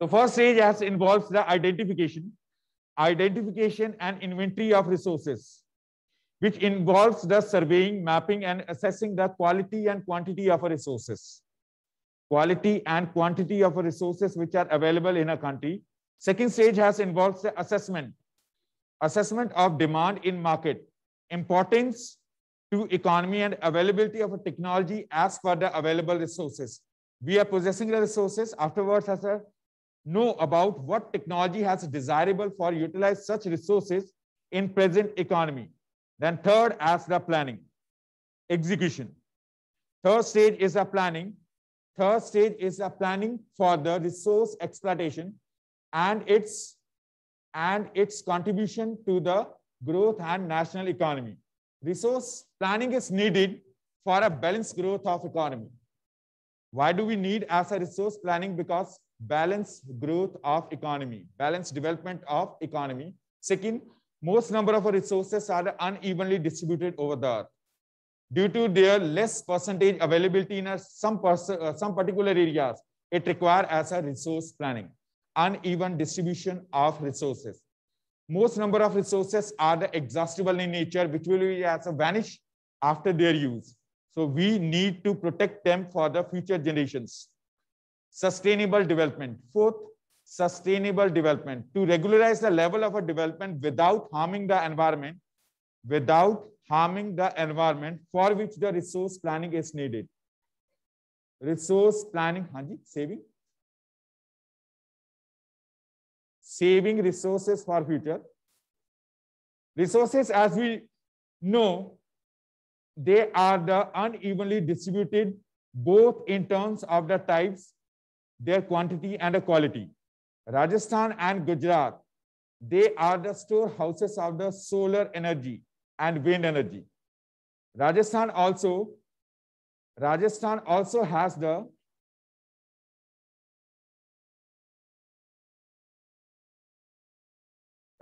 The first stage has involves the identification, identification and inventory of resources, which involves the surveying, mapping, and assessing the quality and quantity of resources. Quality and quantity of resources which are available in a country. Second stage has involves the assessment, assessment of demand in market, importance to economy and availability of a technology as per the available resources. We are possessing the resources. Afterwards, as a know about what technology has desirable for utilize such resources in present economy. Then third as the planning, execution. Third stage is the planning. Third stage is the planning for the resource exploitation and its and its contribution to the growth and national economy. Resource planning is needed for a balanced growth of economy. Why do we need as a resource planning? Because balanced growth of economy, balanced development of economy. Second, most number of resources are unevenly distributed over the earth due to their less percentage availability in some, uh, some particular areas. It requires as a resource planning, uneven distribution of resources. Most number of resources are the exhaustible in nature, which will be as a vanish after their use. So we need to protect them for the future generations sustainable development. Fourth, sustainable development to regularize the level of a development without harming the environment, without harming the environment for which the resource planning is needed. Resource planning, Hanji, saving. Saving resources for future. Resources, as we know, they are the unevenly distributed both in terms of the types their quantity and quality. Rajasthan and Gujarat, they are the storehouses of the solar energy and wind energy. Rajasthan also, Rajasthan also has the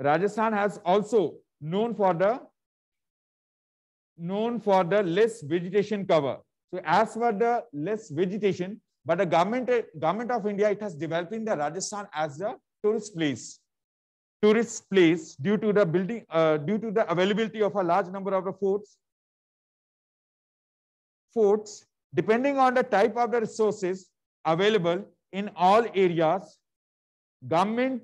Rajasthan has also known for the known for the less vegetation cover. So as for the less vegetation, but the government, government of India, it has developed in the Rajasthan as the tourist place. Tourist place due to the building, uh, due to the availability of a large number of the forts. Forts, depending on the type of the resources available in all areas, government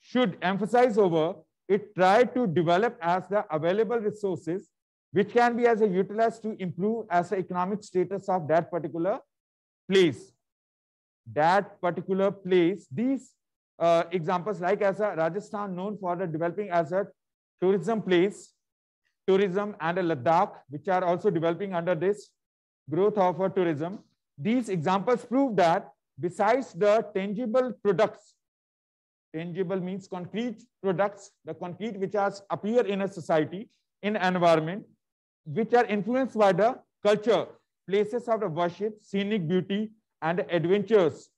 should emphasize over it try to develop as the available resources which can be as a utilized to improve as the economic status of that particular place. That particular place, these uh, examples like as a Rajasthan known for the developing as a tourism place, tourism and a Ladakh, which are also developing under this growth of a tourism. These examples prove that besides the tangible products, tangible means concrete products, the concrete which has appear in a society, in environment, which are influenced by the culture, places of worship, scenic beauty, and adventures.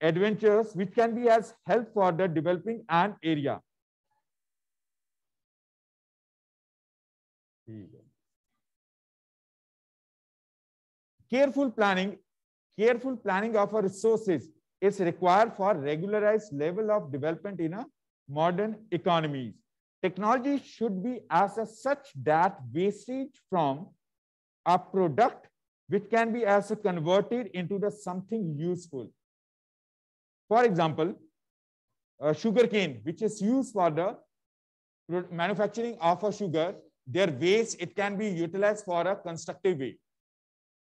Adventures which can be as help for the developing an area. Careful planning, careful planning of our resources is required for regularized level of development in a modern economies. Technology should be as a such that wastage from a product which can be also converted into the something useful. For example, uh, sugar cane, which is used for the manufacturing of a sugar, their waste, it can be utilized for a constructive way.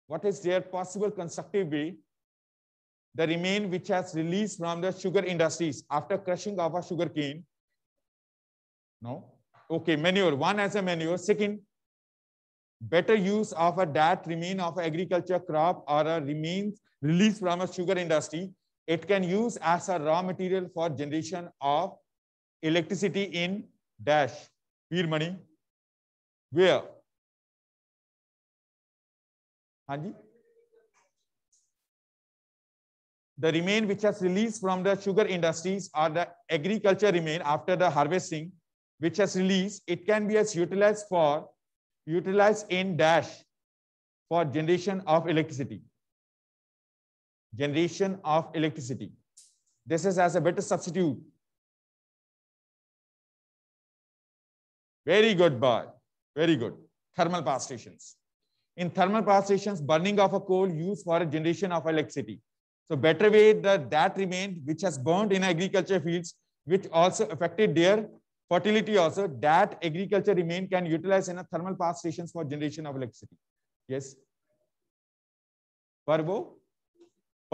What is their possible constructive way? The remain which has released from the sugar industries after crushing of a sugar cane. No? Okay, manure. One as a manure. Second, better use of a that remain of agriculture crop or a remains released from a sugar industry. It can use as a raw material for generation of electricity in dash peer money. Where? Hanji? The remain which has released from the sugar industries or the agriculture remain after the harvesting, which has released, it can be as utilized for Utilize in dash for generation of electricity. Generation of electricity. This is as a better substitute. Very good, boy. Very good. Thermal power stations. In thermal power stations, burning of a coal used for a generation of electricity. So better way that, that remained, which has burned in agriculture fields, which also affected their fertility also that agriculture remain can utilize in a thermal power stations for generation of electricity yes पर वो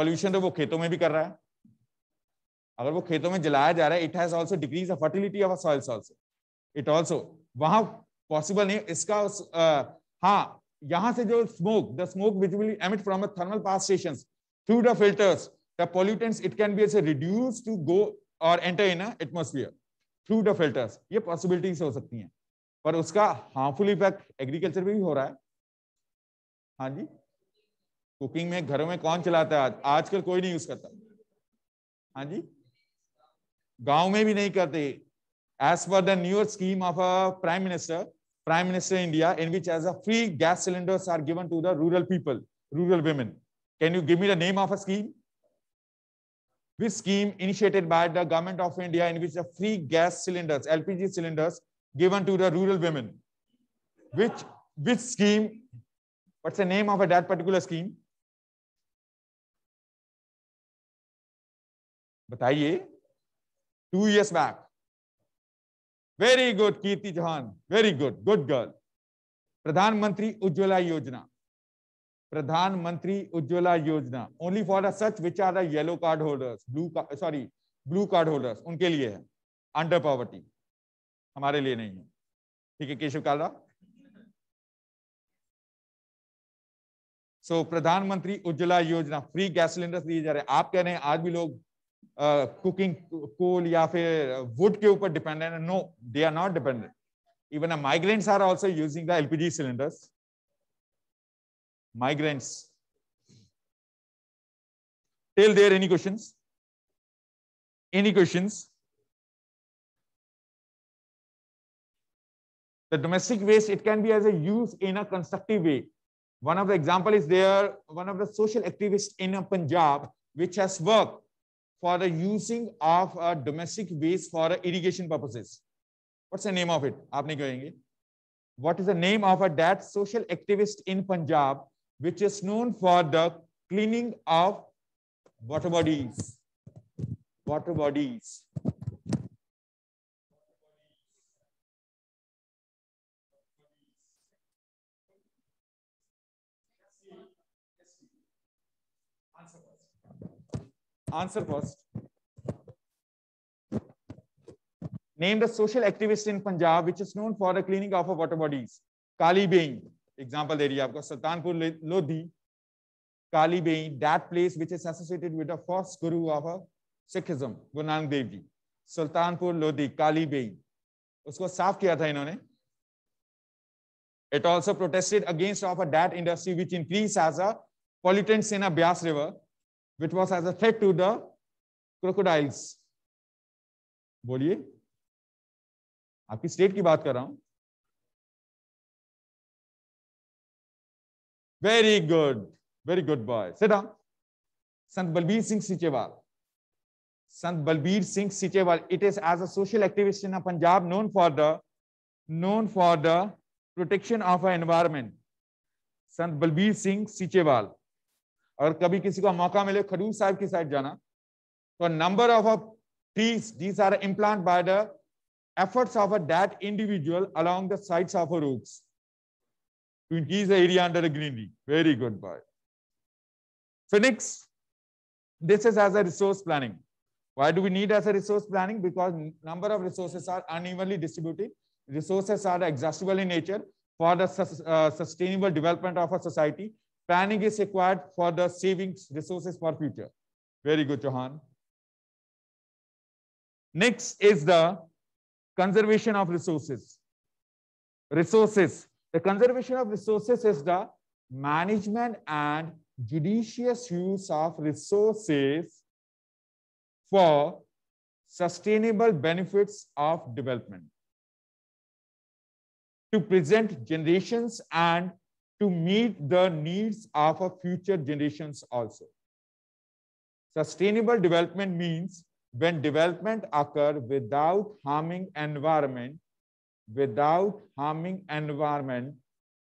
pollution तो वो खेतों में भी कर रहा है अगर वो खेतों में जलाया जा रहा है it has also decrease the fertility of soils also it also वहां पॉसिबल नहीं इसका उस, आ, हाँ यहां से जो smoke the smoke which will emit from thermal power station through the filters the pollutants it can be reduce to go और enter in atmosphere through the filters ये पॉसिबिलिटीज हो सकती हैं पर उसका हार्मफुल इफेक्ट एग्रीकल्चर पे भी हो रहा है हाँ जी कुकिंग में घरों में कौन चलाता है आज आजकल कोई नहीं यूज करता हाँ जी गांव में भी नहीं करते एज पर the new scheme of a prime minister prime minister India in which as a free gas cylinders are given to the rural people rural women can you give me the name of a scheme This scheme initiated by the government of India in which the free gas cylinders, LPG cylinders given to the rural women. Which, which scheme, what's the name of that particular scheme? बताइए two years back. Very good, Kirti Jahan. Very good. Good girl. प्रधानमंत्री उज्ज्वला योजना प्रधानमंत्री उज्ज्वला योजना only for a such which are the yellow card holders sorry blue card holders उनके लिए है under poverty हमारे लिए नहीं है ठीक है केशव काल सो so, प्रधानमंत्री उज्ज्वला योजना फ्री गैस सिलेंडर दिए जा रहे हैं आप कह रहे हैं आज भी लोग कुकिंग कोल या फिर वुड के ऊपर डिपेंडेंट है no they are not dependent even migrants are also using the LPG cylinders migrants. Till there, any questions? Any questions? The domestic waste, it can be as a use in a constructive way. One of the example is there, one of the social activists in Punjab, which has worked for the using of a uh, domestic waste for uh, irrigation purposes. What's the name of it? what is the name of a uh, that social activist in Punjab which is known for the cleaning of water bodies. Water bodies. Answer first. Named a social activist in Punjab, which is known for the cleaning of water bodies, Kali Bain. Example दे रही है आपको Sultanpur Lodhi Kali Bein that place which is associated with guru of Sikhism Guru Nanak देव जी सुल्तानपुर लोधी काली बेई उसको साफ किया था इन्होंने it also protested against of a that industry which increase as a pollutant in a Beas river which was as a threat to the crocodiles बोलिए आपकी state की बात कर रहा हूं Very good. Very good boy. Sit down. Sant Balbir Singh Sichewal. Sant Balbir Singh Sichewal. It is as a social activist in Punjab known for the known for the protection of our environment. Sant Balbir Singh Sichewal. अगर कभी किसी को मौका मिले खडूर साहब की side जाना तो number of trees these are implanted by the efforts of a that individual along the sides of a roots the area under green greenery. Very good, boy. Phoenix, this is as a resource planning. Why do we need as a resource planning? Because number of resources are unevenly distributed. Resources are exhaustible in nature for the uh, sustainable development of a society. Planning is required for the savings resources for future. Very good, Johan. Next is the conservation of resources. Resources the conservation of resources is the management and judicious use of resources for sustainable benefits of development to present generations and to meet the needs of a future generations also. Sustainable development means when development occur without harming environment without harming environment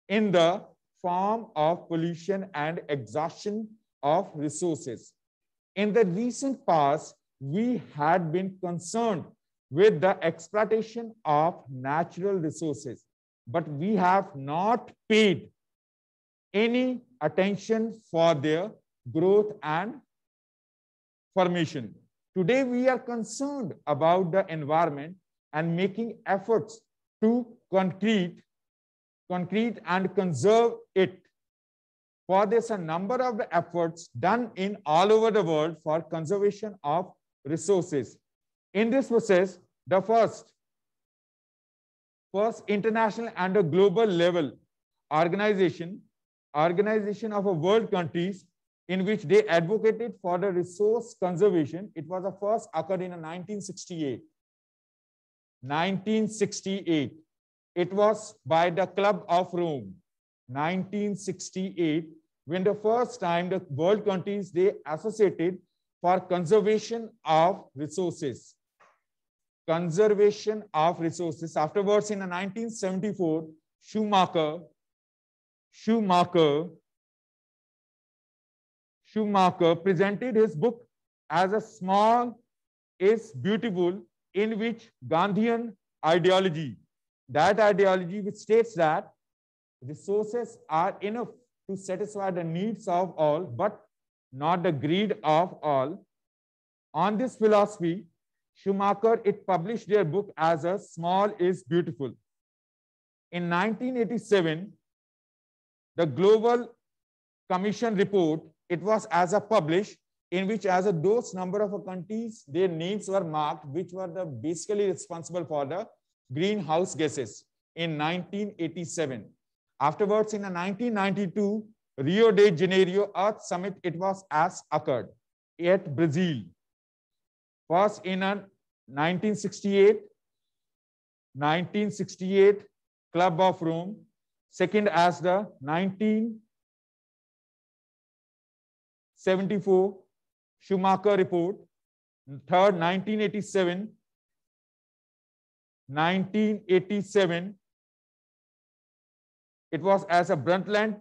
in the form of pollution and exhaustion of resources. In the recent past, we had been concerned with the exploitation of natural resources, but we have not paid any attention for their growth and formation. Today, we are concerned about the environment and making efforts to concrete, concrete and conserve it. For this, a number of efforts done in all over the world for conservation of resources. In this process, the first, first international and a global level organization, organization of a world countries in which they advocated for the resource conservation. It was the first occurred in 1968. 1968. It was by the Club of Rome, 1968, when the first time the world countries, they associated for conservation of resources. Conservation of resources. Afterwards, in 1974, Schumacher, Schumacher, Schumacher presented his book as a small is beautiful in which Gandhian ideology, that ideology which states that resources are enough to satisfy the needs of all, but not the greed of all. On this philosophy, Schumacher it published their book as a small is beautiful. In 1987, the Global Commission report, it was as a published in which as a those number of countries, their names were marked, which were the basically responsible for the greenhouse gases in 1987. Afterwards, in 1992, Rio de Janeiro Earth Summit, it was as occurred at Brazil. First in 1968, 1968 Club of Rome. Second as the 1974 Schumacher report, third 1987, 1987, it was as a Brundtland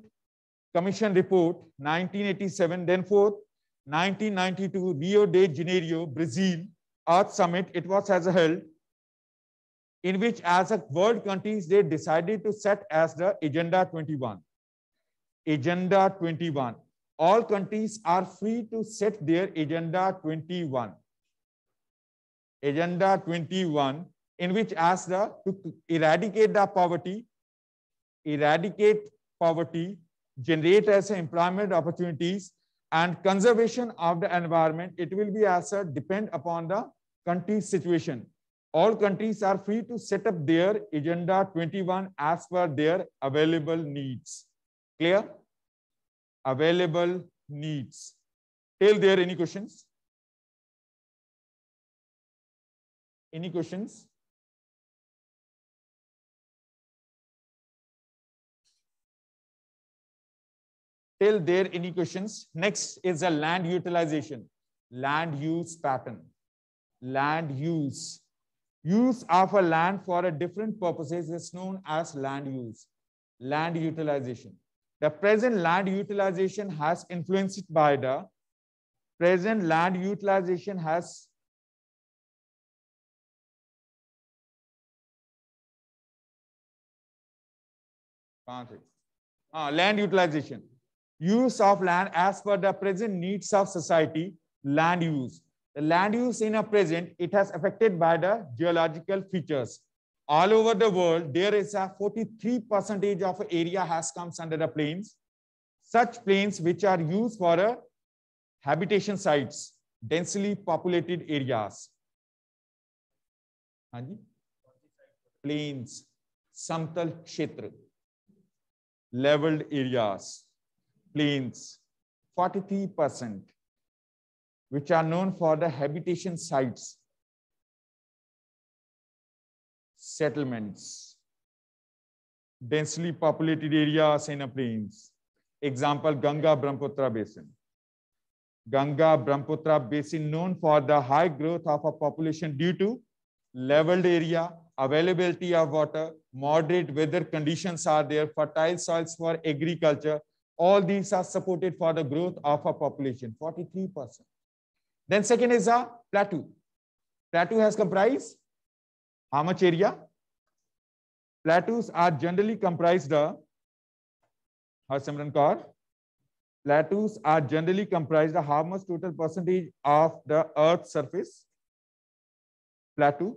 Commission report, 1987, then fourth, 1992, Rio de Janeiro, Brazil, Earth Summit, it was as a held, in which as a world countries, they decided to set as the Agenda 21. Agenda 21 all countries are free to set their agenda 21 agenda 21 in which asda the to eradicate the poverty eradicate poverty generate as employment opportunities and conservation of the environment it will be as a depend upon the country's situation all countries are free to set up their agenda 21 as per their available needs clear available needs. Till there, any questions? Any questions? Till there, any questions? Next is the land utilization, land use pattern, land use. Use of a land for a different purposes is known as land use, land utilization. The present land utilization has influenced by the present land utilization has uh, land utilization use of land as per the present needs of society land use the land use in a present it has affected by the geological features all over the world, there is a 43% of area has comes under the plains. Such plains which are used for uh, habitation sites, densely populated areas. Plains, samtal kshetra, leveled areas, plains, 43%, which are known for the habitation sites settlements, densely populated areas in the plains. Example, Ganga Brahmaputra Basin. Ganga Brahmaputra Basin known for the high growth of a population due to leveled area, availability of water, moderate weather conditions are there, fertile soils for agriculture. All these are supported for the growth of a population, 43%. Then second is a plateau. Plateau has comprised how much area? plateaus are generally comprised of Harsimran Kaur. Plateaus are generally comprised of how much total percentage of the Earth's surface? Plateau.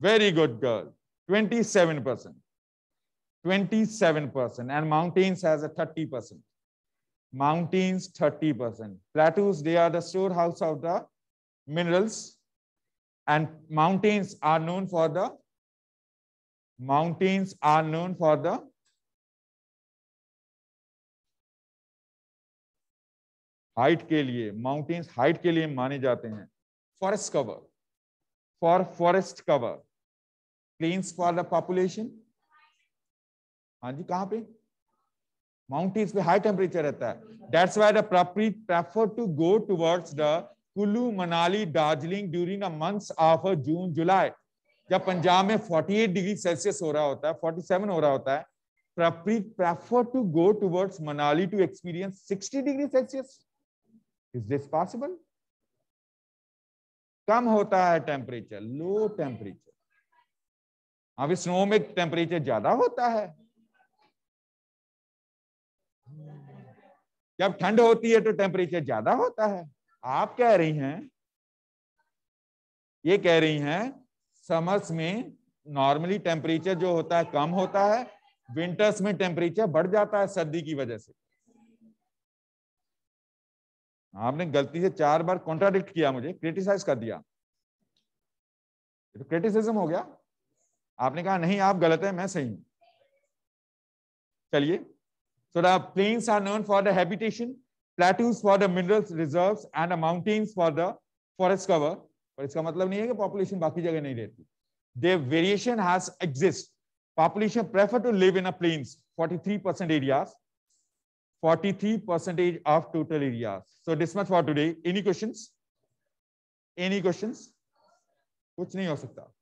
Very good girl. 27%. 27%. And mountains has a 30%. Mountains, 30%. Plateaus, they are the storehouse of the minerals and mountains are known for the mountains are known for the height के लिए mountains height के लिए माने जाते हैं forest cover for forest cover plains for the population हाँ जी कहां पे माउंटेन्स पे हाई टेम्परेचर रहता है that's why the prefer to go towards the Kullu Manali Darjeeling during months of June July जब पंजाब में 48 डिग्री सेल्सियस हो रहा होता है 47 हो रहा होता है prefer to go towards Manali to experience 60 degree Celsius is this possible कम होता है टेम्परेचर लो टेम्परेचर अब स्नो में टेम्परेचर ज्यादा होता है जब ठंड होती है तो टेम्परेचर ज्यादा होता है आप कह रही हैं ये कह रही हैं समर्स में नॉर्मली टेम्परेचर जो होता है कम होता है विंटर्स में टेम्परेचर बढ़ जाता है सर्दी की वजह से आपने गलती से चार बार कॉन्ट्राडिक्ट किया मुझे क्रिटिसाइज कर दिया तो क्रिटिसिज्म हो गया आपने कहा नहीं आप गलत है मैं सही हूं चलिए so the plains are known for the habitation plateaus for the minerals reserves and the mountains for the forest cover. But it's not the population is Their variation has exist. Population prefer to live in a plains, 43% areas, 43% of total areas. So this much for today. Any questions? Any questions? Kuch nahi ho sakta.